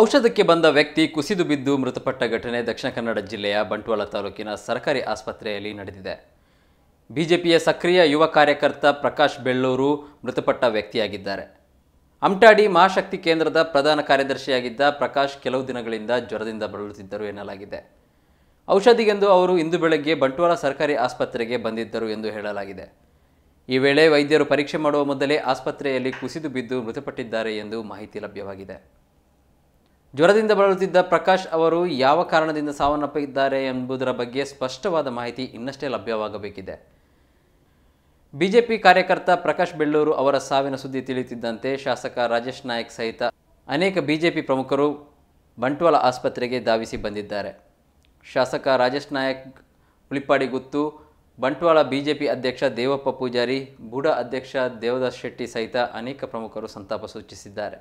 ಔಷಧಕ್ಕೆ ಬಂದ ವ್ಯಕ್ತಿ ಕುಸಿದು ಬಿದ್ದು ಮೃತಪಟ್ಟ ಘಟನೆ ದಕ್ಷಿಣ ಕನ್ನಡ ಜಿಲ್ಲೆಯ ಬಂಟ್ವಾಳ ತಾಲೂಕಿನ ಸರ್ಕಾರಿ ಆಸ್ಪತ್ರೆಯಲ್ಲಿ ನಡೆದಿದೆ ಬಿಜೆಪಿಯ ಸಕ್ರಿಯ ಯುವ ಕಾರ್ಯಕರ್ತ ಪ್ರಕಾಶ್ ಬೆಳ್ಳೂರು ಮೃತಪಟ್ಟ ವ್ಯಕ್ತಿಯಾಗಿದ್ದಾರೆ ಅಮ್ಟಾಡಿ ಮಹಾಶಕ್ತಿ ಕೇಂದ್ರದ ಪ್ರಧಾನ ಕಾರ್ಯದರ್ಶಿಯಾಗಿದ್ದ ಪ್ರಕಾಶ್ ಕೆಲವು ದಿನಗಳಿಂದ ಜ್ವರದಿಂದ ಬಳಲುತ್ತಿದ್ದರು ಎನ್ನಲಾಗಿದೆ ಔಷಧಿಗೆಂದು ಅವರು ಇಂದು ಬೆಳಗ್ಗೆ ಬಂಟ್ವಾಳ ಸರ್ಕಾರಿ ಆಸ್ಪತ್ರೆಗೆ ಬಂದಿದ್ದರು ಎಂದು ಹೇಳಲಾಗಿದೆ ಈ ವೇಳೆ ವೈದ್ಯರು ಪರೀಕ್ಷೆ ಮಾಡುವ ಮೊದಲೇ ಆಸ್ಪತ್ರೆಯಲ್ಲಿ ಕುಸಿದು ಬಿದ್ದು ಮೃತಪಟ್ಟಿದ್ದಾರೆ ಎಂದು ಮಾಹಿತಿ ಲಭ್ಯವಾಗಿದೆ ಜ್ವರದಿಂದ ಬಳಲುತ್ತಿದ್ದ ಪ್ರಕಾಶ್ ಅವರು ಯಾವ ಕಾರಣದಿಂದ ಸಾವನ್ನಪ್ಪಿದ್ದಾರೆ ಎಂಬುದರ ಬಗ್ಗೆ ಸ್ಪಷ್ಟವಾದ ಮಾಹಿತಿ ಇನ್ನಷ್ಟೇ ಲಭ್ಯವಾಗಬೇಕಿದೆ ಬಿಜೆಪಿ ಕಾರ್ಯಕರ್ತ ಪ್ರಕಾಶ್ ಬೆಳ್ಳೂರು ಅವರ ಸಾವಿನ ಸುದ್ದಿ ತಿಳಿಯುತ್ತಿದ್ದಂತೆ ಶಾಸಕ ರಾಜೇಶ್ ನಾಯಕ್ ಸಹಿತ ಅನೇಕ ಬಿಜೆಪಿ ಪ್ರಮುಖರು ಬಂಟ್ವಾಳ ಆಸ್ಪತ್ರೆಗೆ ಧಾವಿಸಿ ಬಂದಿದ್ದಾರೆ ಶಾಸಕ ರಾಜೇಶ್ ನಾಯಕ್ ಗುತ್ತು ಬಂಟ್ವಾಳ ಬಿಜೆಪಿ ಅಧ್ಯಕ್ಷ ದೇವಪ್ಪ ಪೂಜಾರಿ ಬುಡ ಅಧ್ಯಕ್ಷ ದೇವದಾಸ್ ಶೆಟ್ಟಿ ಸಹಿತ ಅನೇಕ ಪ್ರಮುಖರು ಸಂತಾಪ ಸೂಚಿಸಿದ್ದಾರೆ